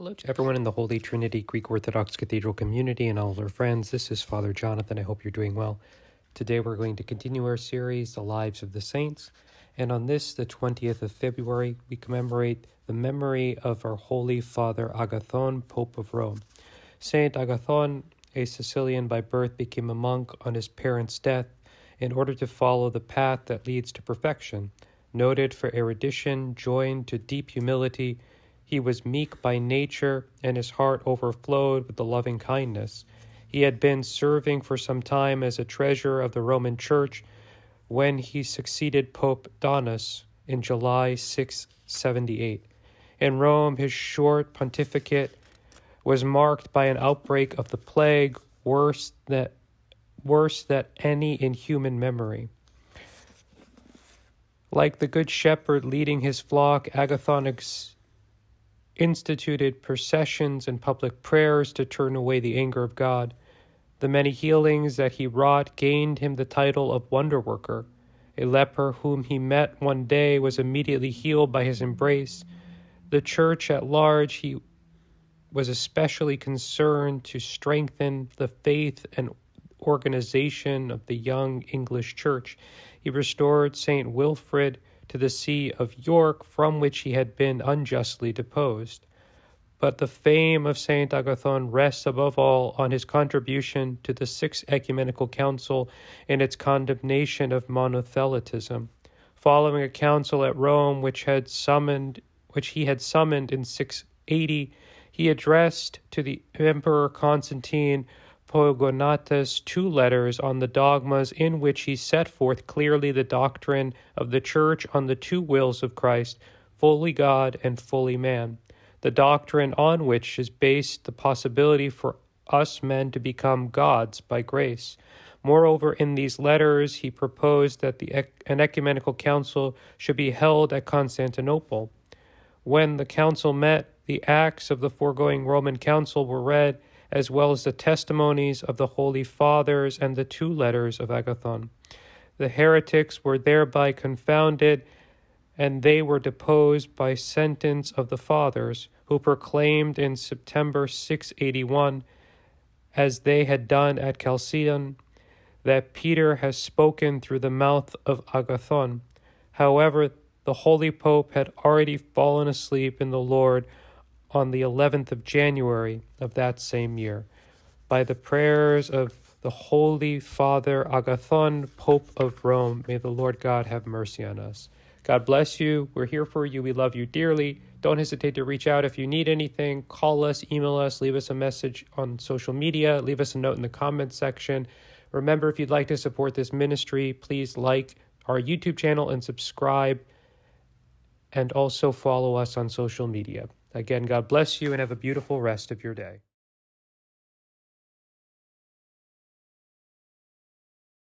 Hello to everyone in the Holy Trinity Greek Orthodox Cathedral community and all of our friends. This is Father Jonathan. I hope you're doing well. Today we're going to continue our series, The Lives of the Saints. And on this, the 20th of February, we commemorate the memory of our Holy Father Agathon, Pope of Rome. Saint Agathon, a Sicilian by birth, became a monk on his parents' death in order to follow the path that leads to perfection. Noted for erudition, joined to deep humility, he was meek by nature, and his heart overflowed with the loving kindness. He had been serving for some time as a treasurer of the Roman Church when he succeeded Pope Donus in July 678. In Rome, his short pontificate was marked by an outbreak of the plague worse than, worse than any in human memory. Like the Good Shepherd leading his flock, Agathon instituted processions and public prayers to turn away the anger of God. The many healings that he wrought gained him the title of Wonder Worker. A leper whom he met one day was immediately healed by his embrace. The church at large he was especially concerned to strengthen the faith and organization of the young English church. He restored St. Wilfrid to the see of York, from which he had been unjustly deposed. But the fame of St. Agathon rests above all on his contribution to the Sixth Ecumenical Council in its condemnation of monothelitism. Following a council at Rome which had summoned which he had summoned in 680, he addressed to the Emperor Constantine Pogonatus two letters on the dogmas in which he set forth clearly the doctrine of the Church on the two wills of Christ, fully God and fully man, the doctrine on which is based the possibility for us men to become gods by grace. Moreover, in these letters, he proposed that the, an ecumenical council should be held at Constantinople. When the council met, the acts of the foregoing Roman council were read as well as the testimonies of the Holy Fathers and the two letters of Agathon. The heretics were thereby confounded, and they were deposed by sentence of the Fathers, who proclaimed in September 681, as they had done at Chalcedon, that Peter has spoken through the mouth of Agathon. However, the Holy Pope had already fallen asleep in the Lord on the 11th of January of that same year by the prayers of the Holy Father Agathon, Pope of Rome. May the Lord God have mercy on us. God bless you. We're here for you. We love you dearly. Don't hesitate to reach out if you need anything. Call us, email us, leave us a message on social media, leave us a note in the comments section. Remember, if you'd like to support this ministry, please like our YouTube channel and subscribe, and also follow us on social media. Again, God bless you and have a beautiful rest of your day.